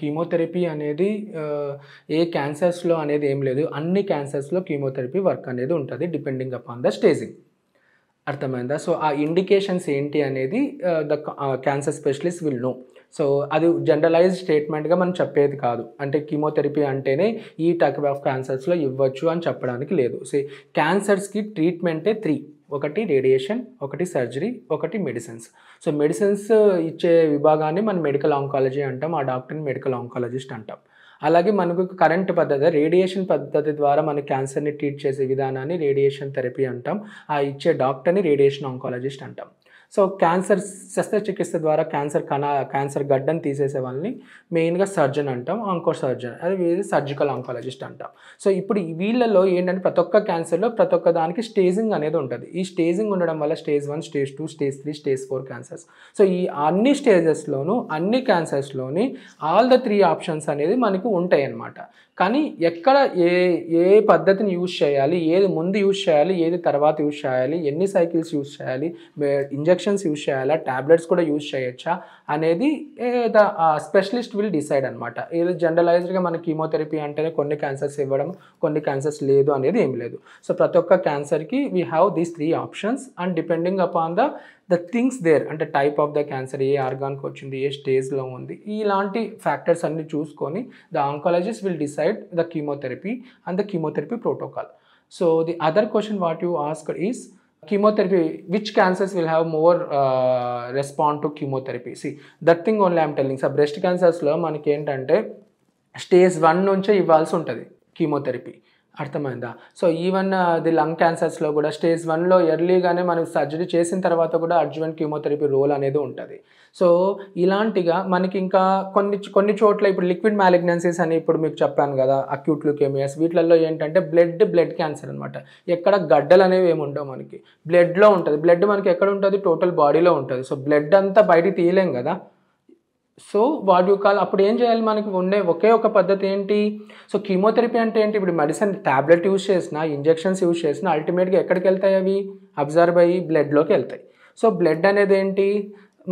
chemotherapy అనేది ఏ క్యాన్సర్స్లో అనేది ఏం లేదు అన్ని క్యాన్సర్స్లో కీమోథెరపీ వర్క్ అనేది ఉంటుంది డిపెండింగ్ అపాన్ ద స్టేజింగ్ అర్థమైందా సో ఆ ఇండికేషన్స్ ఏంటి అనేది the cancer specialist will know so అది జనరలైజ్ స్టేట్మెంట్గా మనం చెప్పేది కాదు అంటే కీమోథెరపీ అంటేనే ఈ టైప్ ఆఫ్ క్యాన్సర్స్లో ఇవ్వచ్చు అని చెప్పడానికి లేదు సో క్యాన్సర్స్కి ట్రీట్మెంటే త్రీ ఒకటి రేడియేషన్ ఒకటి సర్జరీ ఒకటి మెడిసిన్స్ సో మెడిసిన్స్ ఇచ్చే విభాగాన్ని మనం మెడికల్ ఆంకాలజీ అంటాం ఆ డాక్టర్ని మెడికల్ ఆంకాలజిస్ట్ అంటాం అలాగే మనకు కరెంట్ పద్ధతి రేడియేషన్ పద్ధతి ద్వారా మన క్యాన్సర్ని ట్రీట్ చేసే విధానాన్ని రేడియేషన్ థెరపీ అంటాం ఆ ఇచ్చే డాక్టర్ని రేడియేషన్ ఆంకాలజిస్ట్ అంటాం సో క్యాన్సర్ శస్త్రచికిత్స ద్వారా క్యాన్సర్ కణ క్యాన్సర్ గడ్డను తీసేసే వాళ్ళని మెయిన్గా సర్జన్ అంటాం ఆంకో సర్జన్ అది సర్జికల్ ఆంకాలజిస్ట్ అంటాం సో ఇప్పుడు వీళ్ళలో ఏంటంటే ప్రతి ఒక్క క్యాన్సర్లో ప్రతి ఒక్క దానికి స్టేజింగ్ అనేది ఉంటుంది ఈ స్టేజింగ్ ఉండడం వల్ల stage one stage two stage three stage four cancers so ఈ అన్ని స్టేజెస్లోనూ అన్ని క్యాన్సర్స్లోని ఆల్ ద త్రీ ఆప్షన్స్ అనేది మనకు ఉంటాయి అన్నమాట కానీ ఎక్కడ ఏ ఏ పద్ధతిని యూజ్ చేయాలి ఏది ముందు యూజ్ చేయాలి ఏది తర్వాత యూజ్ చేయాలి ఎన్ని సైకిల్స్ యూజ్ చేయాలి ఇంజ ఇంజెక్షన్స్ యూజ్ చేయాలా ట్యాబ్లెట్స్ కూడా యూజ్ చేయొచ్చా అనేది ద స్పెషలిస్ట్ విల్ డిసైడ్ అనమాట ఇది జనరలైజ్డ్గా మన కీమోథెరపీ అంటేనే కొన్ని క్యాన్సర్స్ ఇవ్వడం కొన్ని క్యాన్సర్స్ లేదు అనేది ఏం లేదు సో ప్రతి ఒక్క క్యాన్సర్కి we have these three options and depending upon the the things there అంటే టైప్ ఆఫ్ ద క్యాన్సర్ ఏ ఆర్గాన్కి వచ్చింది ఏ స్టేజ్లో ఉంది ఇలాంటి ఫ్యాక్టర్స్ అన్ని చూసుకొని the oncologist will decide the chemotherapy and the chemotherapy protocol so the other question what you ask is chemotherapy which cancers will have more uh, respond to chemotherapy see that thing only i'm telling so breast cancers lo మనకి ఏంటంటే stage one నుంచే ఇవ్వాల్సి ఉంటుంది chemotherapy అర్థమైందా so even the lung క్యాన్సర్స్లో కూడా stage వన్లో ఎర్లీగానే మనకి సర్జరీ చేసిన తర్వాత కూడా అర్జున్ కీమోథెరపీ రోల్ అనేది ఉంటుంది సో ఇలాంటిగా మనకి ఇంకా కొన్ని కొన్ని చోట్ల ఇప్పుడు లిక్విడ్ మ్యాలిగ్నెన్సీస్ అని ఇప్పుడు మీకు చెప్పాను కదా అక్యూట్ లుకేమియాస్ వీటిలలో ఏంటంటే బ్లడ్ బ్లడ్ క్యాన్సర్ అనమాట ఎక్కడ గడ్డలు అనేవి ఏమి ఉండవు మనకి బ్లడ్లో ఉంటుంది బ్లడ్ మనకి ఎక్కడ ఉంటుంది టోటల్ బాడీలో ఉంటుంది సో బ్లడ్ అంతా బయటికి తీయలేం కదా సో వాట్ యూ కాల్ అప్పుడు ఏం చేయాలి మనకి ఉండే ఒకే ఒక పద్ధతి ఏంటి సో కీమోథెరపీ అంటే ఏంటి ఇప్పుడు మెడిసిన్ ట్యాబ్లెట్ యూజ్ చేసిన ఇంజెక్షన్స్ యూజ్ చేసిన అల్టిమేట్గా ఎక్కడికి వెళ్తాయి అవి అబ్జర్వ్ అయ్యి బ్లడ్లోకి వెళ్తాయి సో బ్లడ్ అనేది ఏంటి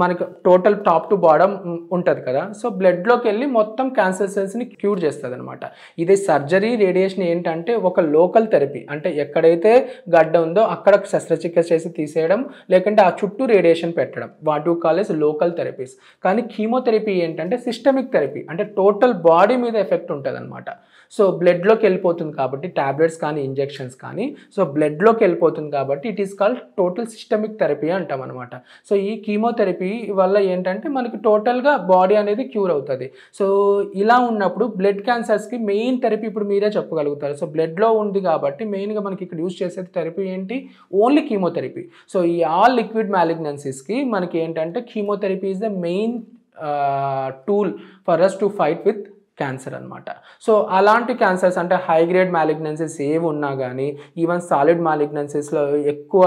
మనకు టోటల్ టాప్ టు బాడమ్ ఉంటుంది కదా సో బ్లడ్లోకి వెళ్ళి మొత్తం క్యాన్సర్ సెల్స్ని క్యూర్ చేస్తుంది అనమాట ఇది సర్జరీ రేడియేషన్ ఏంటంటే ఒక లోకల్ థెరపీ అంటే ఎక్కడైతే గడ్డ ఉందో అక్కడ శస్త్రచికిత్స చేసి తీసేయడం లేకుంటే ఆ చుట్టూ రేడియేషన్ పెట్టడం what you call is local therapies కానీ కీమోథెరపీ ఏంటంటే సిస్టమిక్ థెరపీ అంటే టోటల్ బాడీ మీద ఎఫెక్ట్ ఉంటుంది అనమాట సో బ్లడ్లోకి వెళ్ళిపోతుంది కాబట్టి ట్యాబ్లెట్స్ కానీ ఇంజెక్షన్స్ కానీ సో బ్లడ్లోకి వెళ్ళిపోతుంది కాబట్టి it is called total systemic therapy అంటాం అనమాట సో ఈ కీమోథెరపీ థెరపీ వల్ల ఏంటంటే మనకి టోటల్గా బాడీ అనేది క్యూర్ అవుతుంది సో ఇలా ఉన్నప్పుడు బ్లడ్ క్యాన్సర్స్కి మెయిన్ థెరపీ ఇప్పుడు మీరే చెప్పగలుగుతారు సో బ్లడ్లో ఉంది కాబట్టి మెయిన్గా మనకి ఇక్కడ యూజ్ చేసే థెరపీ ఏంటి ఓన్లీ కీమోథెరపీ సో ఈ ఆల్ లిక్విడ్ మ్యాలిగ్నెన్సీస్కి మనకి ఏంటంటే chemotherapy is the main tool for us to fight with cancer అనమాట సో అలాంటి క్యాన్సర్స్ అంటే హై గ్రేడ్ మ్యాలిగ్నెన్సెస్ ఏవి ఉన్నా కానీ ఈవెన్ సాలిడ్ మ్యాలిగ్నెన్సెస్లో ఎక్కువ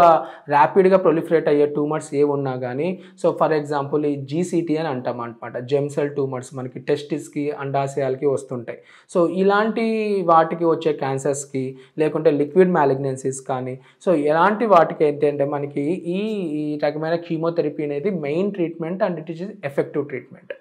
ర్యాపిడ్గా ప్రొలిఫరేట్ అయ్యే ట్యూమర్స్ ఏవి ఉన్నా కానీ సో ఫర్ ఎగ్జాంపుల్ ఈ జీసీటీ అని అంటాం అనమాట జెమ్సెల్ ట్యూమర్స్ మనకి టెస్టిస్కి అండాశయాలకి వస్తుంటాయి సో ఇలాంటి వాటికి వచ్చే క్యాన్సర్స్కి లేకుంటే లిక్విడ్ మ్యాలిగ్నెన్సెస్ కానీ సో ఎలాంటి వాటికి ఏంటంటే మనకి ఈ ఈ రకమైన కీమోథెరపీ అనేది main treatment and it is effective treatment